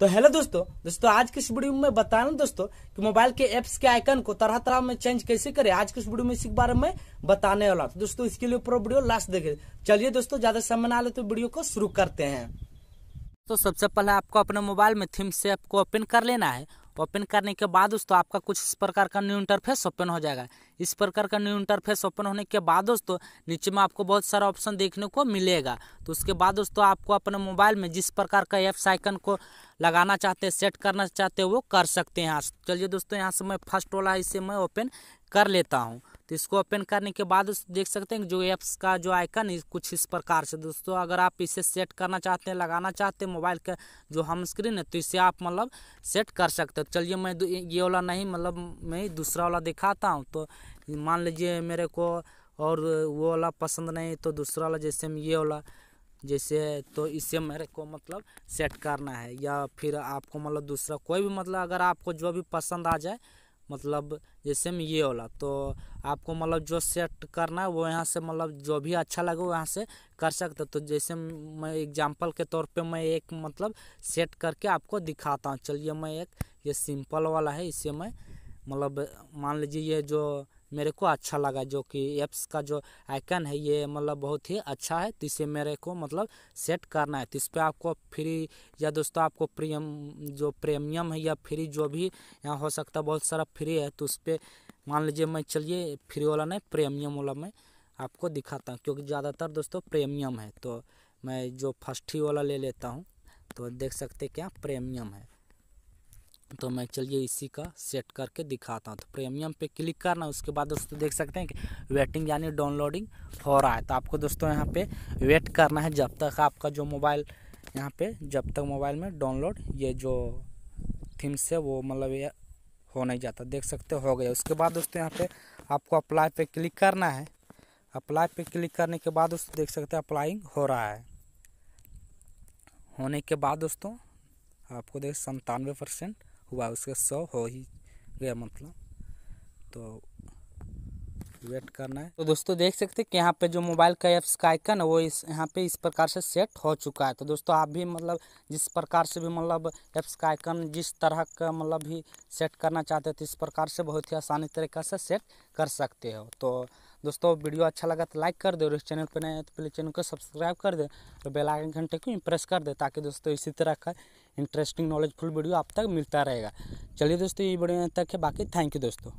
तो हेलो दोस्तों दोस्तों आज की इस वीडियो में बताना दोस्तों कि मोबाइल के एप्स के आइकन को तरह तरह में चेंज कैसे करें आज की इस वीडियो में इसी बारे में बताने वाला तो दोस्तों इसके लिए पूरा वीडियो लास्ट देखे चलिए दोस्तों ज्यादा समय ना ले तो वीडियो को शुरू करते हैं तो सबसे पहले आपको अपने मोबाइल में थीम ऐप को ओपन कर लेना है ओपन तो करने के बाद दोस्तों आपका कुछ इस प्रकार का न्यू इंटरफेस ओपन हो जाएगा इस प्रकार का न्यू इंटरफेस ओपन होने के बाद दोस्तों नीचे में आपको बहुत सारा ऑप्शन देखने को मिलेगा तो उसके बाद दोस्तों आपको अपने मोबाइल में जिस प्रकार का एप्स आइकन को लगाना चाहते हैं सेट करना चाहते हैं वो कर सकते हैं चलिए दोस्तों यहाँ से मैं फर्स्ट वाला इसे मैं ओपन कर लेता हूँ तो इसको ओपन करने के बाद देख सकते हैं जो ऐप्स का जो आइकन है कुछ इस प्रकार से दोस्तों अगर आप इसे सेट करना चाहते हैं लगाना चाहते हैं मोबाइल का जो हम स्क्रीन है तो इसे आप मतलब सेट कर सकते हो तो चलिए मैं ये वाला नहीं मतलब मैं दूसरा वाला दिखाता हूँ तो मान लीजिए मेरे को और वो वाला पसंद नहीं तो दूसरा वाला जैसे ये वाला जैसे तो इसे मेरे को मतलब सेट करना है या फिर आपको मतलब दूसरा कोई भी मतलब अगर आपको जो भी पसंद आ जाए मतलब जैसे में ये वाला तो आपको मतलब जो सेट करना है वो यहाँ से मतलब जो भी अच्छा लगे यहाँ से कर सकते तो जैसे मैं एग्जांपल के तौर पे मैं एक मतलब सेट करके आपको दिखाता हूँ चलिए मैं एक ये सिंपल वाला है इसे मैं मतलब मान लीजिए ये जो मेरे को अच्छा लगा जो कि एप्स का जो आइकन है ये मतलब बहुत ही अच्छा है तो इसे मेरे को मतलब सेट करना है तो इस पर आपको फ्री या दोस्तों आपको प्रीम जो प्रीमियम है या फ्री जो भी यहाँ हो सकता है बहुत सारा फ्री है तो उस पर मान लीजिए मैं चलिए फ्री वाला नहीं प्रीमियम वाला मैं आपको दिखाता हूँ क्योंकि ज़्यादातर दोस्तों प्रीमियम है तो मैं जो फर्स्ट ही वाला ले लेता हूँ तो देख सकते क्या प्रीमियम है तो मैं चलिए इसी का सेट करके दिखाता हूँ तो प्रीमियम पे क्लिक करना उसके बाद दोस्तों देख सकते हैं कि वेटिंग यानी डाउनलोडिंग हो रहा है तो आपको दोस्तों यहाँ पे वेट करना है जब तक आपका जो मोबाइल यहाँ पे जब तक मोबाइल में डाउनलोड ये जो थीम्स है वो मतलब ये हो नहीं जाता देख सकते हो गया उसके बाद दोस्तों यहाँ पर आपको अप्लाई पर क्लिक करना है अप्लाई पर क्लिक करने के बाद दोस्तों देख सकते हैं अप्लाइंग हो रहा है होने के बाद दोस्तों आपको देख संतानवे परसेंट हुआ उसका सौ हो ही गया मतलब तो वेट करना है तो दोस्तों देख सकते हैं कि यहाँ पे जो मोबाइल का ऐप्स का आइकन है वो इस यहाँ पे इस प्रकार से सेट हो चुका है तो दोस्तों आप भी मतलब जिस प्रकार से भी मतलब ऐप्स का आइकन जिस तरह का मतलब भी सेट करना चाहते हैं तो इस प्रकार से बहुत ही आसानी तरीका से सेट कर सकते हो तो दोस्तों वीडियो अच्छा लगा तो लाइक कर दे और इस चैनल पर नए तो प्लीज़ चैनल को सब्सक्राइब कर दे और बेल आइकन घंटे को इम्प्रेस कर दे ताकि दोस्तों इसी तरह का इंटरेस्टिंग नॉलेजफुल वीडियो आप तक मिलता रहेगा चलिए दोस्तों ये वीडियो तक है बाकी थैंक यू दोस्तों